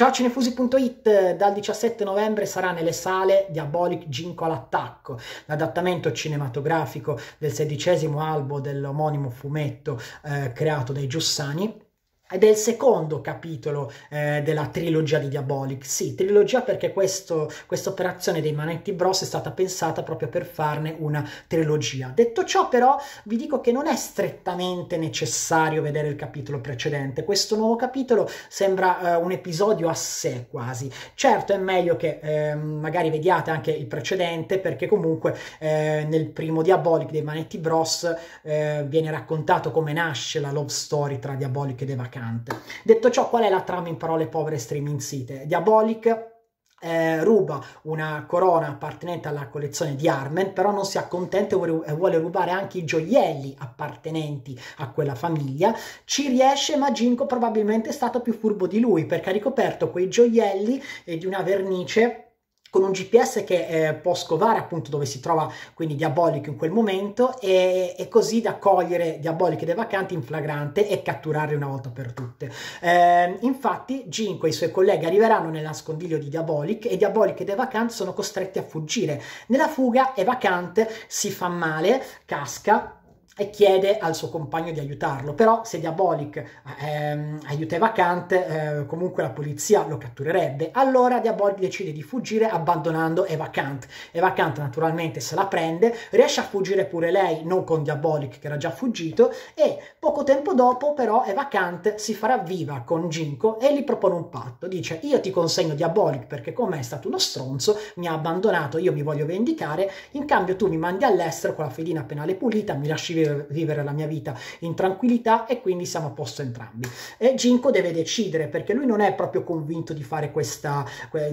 Ciao cinefusi.it dal 17 novembre sarà nelle sale Diabolic Ginko all'attacco, l'adattamento cinematografico del sedicesimo albo dell'omonimo fumetto eh, creato dai Giussani ed è il secondo capitolo eh, della trilogia di Diabolic. Sì, trilogia perché questa operazione dei Manetti Bros è stata pensata proprio per farne una trilogia. Detto ciò, però, vi dico che non è strettamente necessario vedere il capitolo precedente. Questo nuovo capitolo sembra eh, un episodio a sé quasi. Certo, è meglio che eh, magari vediate anche il precedente, perché comunque eh, nel primo Diabolic dei Manetti Bros eh, viene raccontato come nasce la love story tra Diabolic e Devacant attaccante. Detto ciò, qual è la trama in parole povere streaming site? Diabolic eh, ruba una corona appartenente alla collezione di Armen, però non si accontenta e vuole rubare anche i gioielli appartenenti a quella famiglia. Ci riesce, ma Ginko probabilmente è stato più furbo di lui perché ha ricoperto quei gioielli e eh, di una vernice con un GPS che eh, può scovare appunto dove si trova quindi Diabolico in quel momento e, e così da cogliere Diabolico dei vacanti in flagrante e catturarli una volta per tutte. Eh, infatti Ginko e i suoi colleghi arriveranno nel nascondiglio di Diabolic e Diabolic e dei vacanti sono costretti a fuggire. Nella fuga Evacante si fa male, casca e chiede al suo compagno di aiutarlo. Però se Diabolic ehm, aiutava Kant, eh, comunque la polizia lo catturerebbe. Allora Diabolic decide di fuggire abbandonando Eva Kant. Eva Kant naturalmente se la prende, riesce a fuggire pure lei, non con Diabolic che era già fuggito, e poco tempo dopo però Eva Kant si farà viva con Ginko e gli propone un patto. Dice io ti consegno Diabolic perché con me è stato uno stronzo, mi ha abbandonato, io mi voglio vendicare, in cambio tu mi mandi all'estero con la fedina penale pulita, mi lasci vivere vivere, vivere la mia vita in tranquillità e quindi siamo a posto entrambi. E Ginko deve decidere perché lui non è proprio convinto di fare, questa,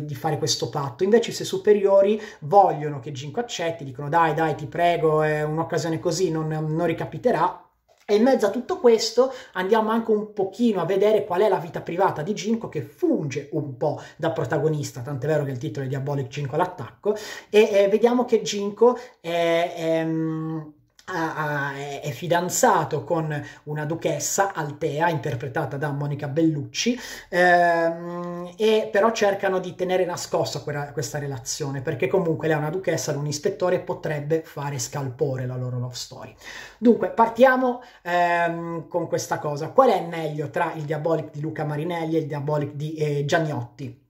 di fare questo patto, invece i suoi superiori vogliono che Ginko accetti, dicono dai dai ti prego è un'occasione così, non, non ricapiterà, e in mezzo a tutto questo andiamo anche un pochino a vedere qual è la vita privata di Ginko che funge un po' da protagonista, tant'è vero che il titolo è Diabolic Ginko all'attacco, e eh, vediamo che Ginko è, è ehm, Ah, ah, è fidanzato con una duchessa, Altea, interpretata da Monica Bellucci, ehm, e però cercano di tenere nascosta questa relazione, perché comunque lei è una duchessa, un ispettore potrebbe fare scalpore la loro love story. Dunque, partiamo ehm, con questa cosa. Qual è meglio tra il Diabolic di Luca Marinelli e il Diabolic di eh, Gianniotti?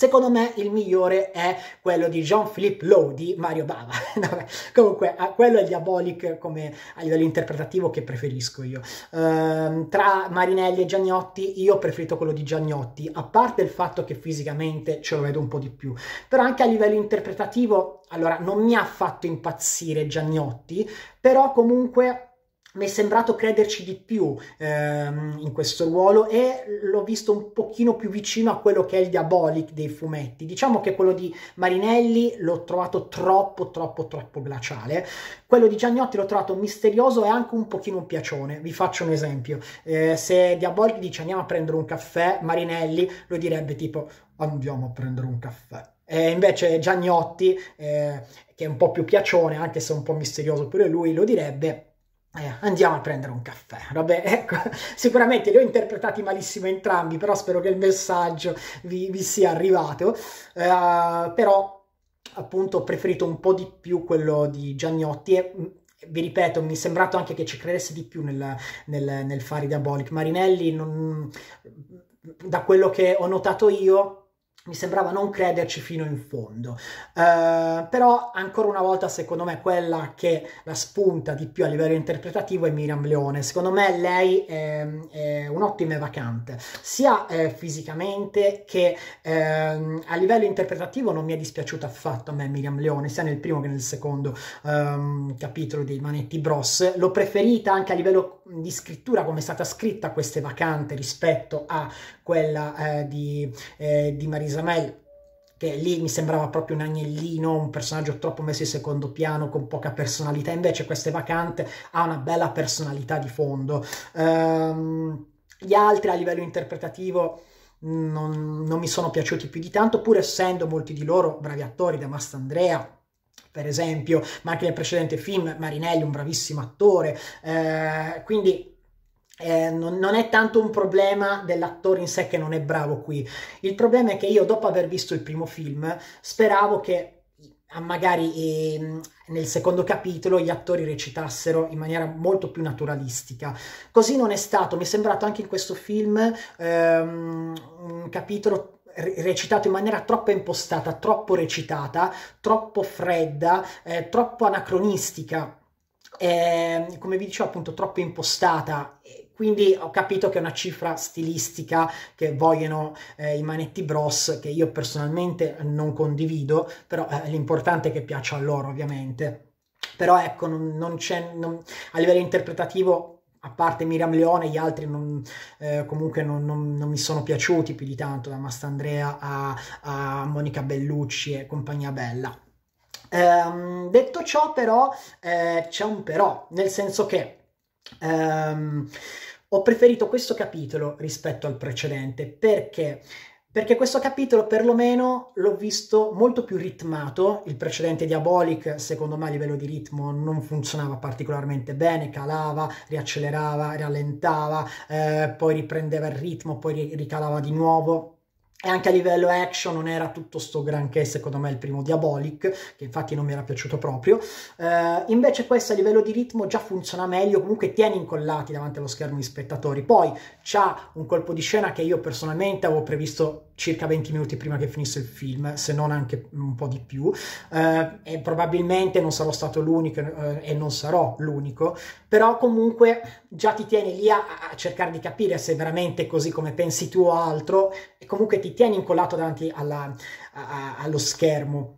Secondo me il migliore è quello di Jean-Philippe Lowe di Mario Bava. comunque, quello è il Diabolic come a livello interpretativo che preferisco io. Uh, tra Marinelli e Giannotti, io ho preferito quello di Giannotti, a parte il fatto che fisicamente ce lo vedo un po' di più, però anche a livello interpretativo, allora non mi ha fatto impazzire Giannotti, però comunque mi è sembrato crederci di più ehm, in questo ruolo e l'ho visto un pochino più vicino a quello che è il Diabolic dei fumetti. Diciamo che quello di Marinelli l'ho trovato troppo, troppo, troppo glaciale. Quello di Giagnotti l'ho trovato misterioso e anche un pochino un piacione. Vi faccio un esempio. Eh, se Diabolic dice andiamo a prendere un caffè, Marinelli lo direbbe tipo andiamo a prendere un caffè. E invece Giagnotti, eh, che è un po' più piacione, anche se un po' misterioso pure lui, lo direbbe eh, andiamo a prendere un caffè. Vabbè, ecco, sicuramente li ho interpretati malissimo entrambi, però spero che il messaggio vi, vi sia arrivato. Eh, però, appunto, ho preferito un po' di più quello di Gianniotti e mm, vi ripeto, mi è sembrato anche che ci credesse di più nel, nel, nel fare diabolic. Marinelli, non, mm, da quello che ho notato io, mi sembrava non crederci fino in fondo. Uh, però ancora una volta secondo me quella che la spunta di più a livello interpretativo è Miriam Leone. Secondo me lei è, è un'ottima vacante, sia eh, fisicamente che eh, a livello interpretativo non mi è dispiaciuta affatto a me Miriam Leone, sia nel primo che nel secondo um, capitolo dei Manetti Bros. L'ho preferita anche a livello di scrittura, come è stata scritta queste vacante rispetto a quella eh, di, eh, di Marisa Isamael, che lì mi sembrava proprio un agnellino, un personaggio troppo messo in secondo piano, con poca personalità, invece queste vacante ha una bella personalità di fondo. Um, gli altri a livello interpretativo... Non, non, mi sono piaciuti più di tanto, pur essendo molti di loro bravi attori, da Mastandrea per esempio, ma anche nel precedente film Marinelli, un bravissimo attore, eh, quindi eh, non, non, è tanto un problema dell'attore in sé che non è bravo qui. Il problema è che io, dopo aver visto il primo film, speravo che magari eh, nel secondo capitolo gli attori recitassero in maniera molto più naturalistica. Così non è stato. Mi è sembrato anche in questo film ehm, un capitolo recitato in maniera troppo impostata, troppo recitata, troppo fredda, eh, troppo anacronistica. Ehm, come vi dicevo appunto troppo impostata quindi ho capito che è una cifra stilistica che vogliono eh, i manetti bros, che io personalmente non condivido, però eh, l'importante è che piaccia a loro ovviamente. Però ecco, non, non c'è, a livello interpretativo, a parte Miriam Leone, gli altri non, eh, comunque non, non, mi sono piaciuti più di tanto, da Mastandrea a, a Monica Bellucci e compagnia bella. Ehm, detto ciò però, eh, c'è un però, nel senso che... Um, ho preferito questo capitolo rispetto al precedente perché perché questo capitolo perlomeno l'ho visto molto più ritmato, il precedente Diabolic secondo me a livello di ritmo non funzionava particolarmente bene, calava, riaccelerava, rallentava, eh, poi riprendeva il ritmo, poi ricalava di nuovo, e anche a livello action non era tutto sto granché, secondo me, il primo Diabolic, che infatti non mi era piaciuto proprio. Eh, invece questo a livello di ritmo già funziona meglio, comunque tieni incollati davanti allo schermo gli spettatori. Poi c'ha un colpo di scena che io personalmente avevo previsto circa 20 minuti prima che finisse il film, se non anche un po' di più. Eh, e probabilmente non sarò stato l'unico eh, e non sarò l'unico, però comunque già ti tieni lì a, a cercare di capire se è veramente così come pensi tu o altro e comunque ti ti tieni incollato davanti alla, a, allo schermo.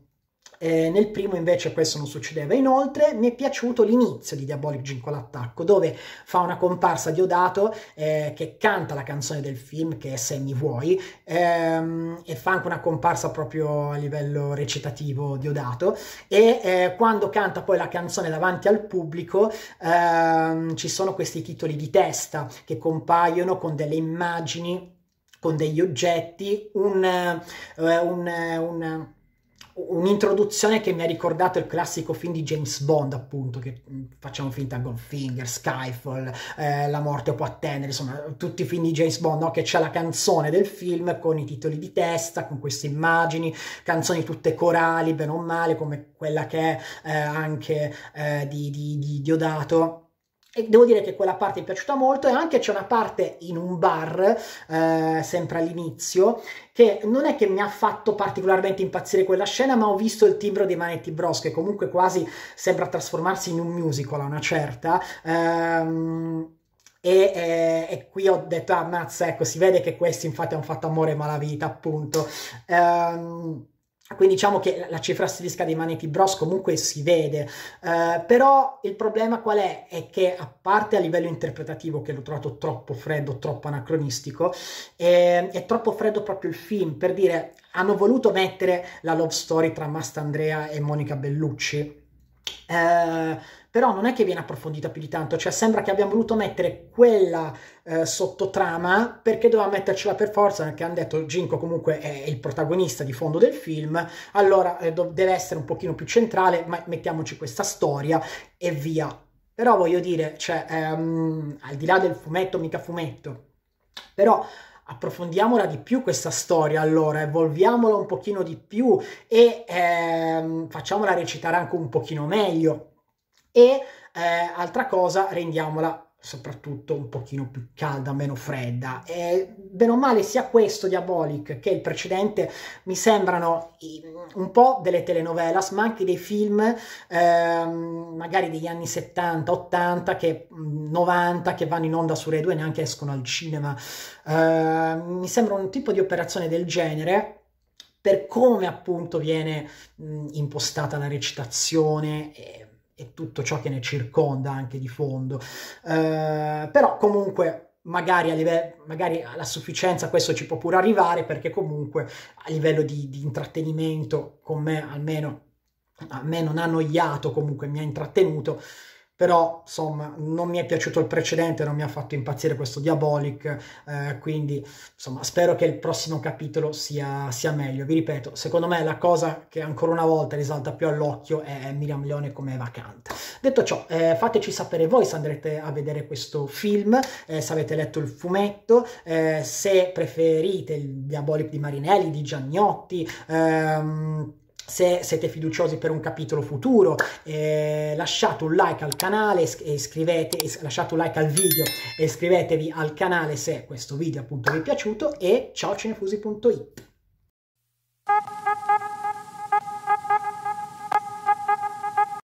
Eh, nel primo invece questo non succedeva. Inoltre mi è piaciuto l'inizio di Diabolic Gin con l'attacco, dove fa una comparsa Diodato eh, che canta la canzone del film, che è Se mi vuoi, ehm, e fa anche una comparsa proprio a livello recitativo Diodato. E eh, quando canta poi la canzone davanti al pubblico, ehm, ci sono questi titoli di testa che compaiono con delle immagini con degli oggetti, un, eh, un, eh, un un'introduzione che mi ha ricordato il classico film di James Bond, appunto, che mm, facciamo finta Goldfinger, Skyfall, eh, La morte può attendere, insomma, tutti i film di James Bond, no? che c'è la canzone del film con i titoli di testa, con queste immagini, canzoni tutte corali, bene o male, come quella che è eh, anche eh, di, di, di Diodato e devo dire che quella parte mi è piaciuta molto e anche c'è una parte in un bar, eh, sempre all'inizio, che non è che mi ha fatto particolarmente impazzire quella scena, ma ho visto il timbro dei Manetti Bros, che comunque quasi sembra trasformarsi in un musical a una certa. Ehm, e, e, eh, e, qui ho detto, ah, mazza, ecco, si vede che questi infatti hanno fatto amore e malavita, appunto. Ehm, quindi diciamo che la cifra asterisca dei Manetti Bros comunque si vede, eh, però il problema qual è? È che a parte a livello interpretativo che l'ho trovato troppo freddo, troppo anacronistico, eh, è troppo freddo proprio il film, per dire hanno voluto mettere la love story tra Mastandrea e Monica Bellucci. Eh, però non è che viene approfondita più di tanto, cioè sembra che abbiamo voluto mettere quella eh, sottotrama perché doveva mettercela per forza, perché hanno detto Ginko comunque è il protagonista di fondo del film, allora eh, deve essere un pochino più centrale, ma mettiamoci questa storia e via. Però voglio dire, cioè, ehm, al di là del fumetto, mica fumetto, però approfondiamola di più questa storia allora, evolviamola un pochino di più e ehm, facciamola recitare anche un pochino meglio. E eh, altra cosa, rendiamola soprattutto un pochino più calda, meno fredda. E bene o male sia questo Diabolic che il precedente mi sembrano mm, un po' delle telenovelas, ma anche dei film ehm, magari degli anni 70, 80, che, 90 mm, che vanno in onda su Rai 2 e neanche escono al cinema. Eh, mi sembra un tipo di operazione del genere per come appunto viene mh, mm, impostata la recitazione. Eh, e tutto ciò che ne circonda anche di fondo. Eh, però comunque Magari a, live- magari, alla sufficienza questo ci può pure arrivare perché comunque a livello di, di, intrattenimento con me almeno a me non ha annoiato comunque mi ha intrattenuto però insomma non mi è piaciuto il precedente, non mi ha fatto impazzire questo Diabolic, eh, quindi insomma spero che il prossimo capitolo sia, sia, meglio. Vi ripeto, secondo me la cosa che ancora una volta risalta più all'occhio è Miriam Leone come vacante. Detto ciò, eh, fateci sapere voi se andrete a vedere questo film, eh, se avete letto il fumetto, eh, se preferite il Diabolic di Marinelli, di Giannotti, ehm, se siete fiduciosi per un capitolo futuro eh, lasciate un like al canale e iscrivete, lasciate un like al video e iscrivetevi al canale se questo video appunto vi è piaciuto e ciao cinefusi.it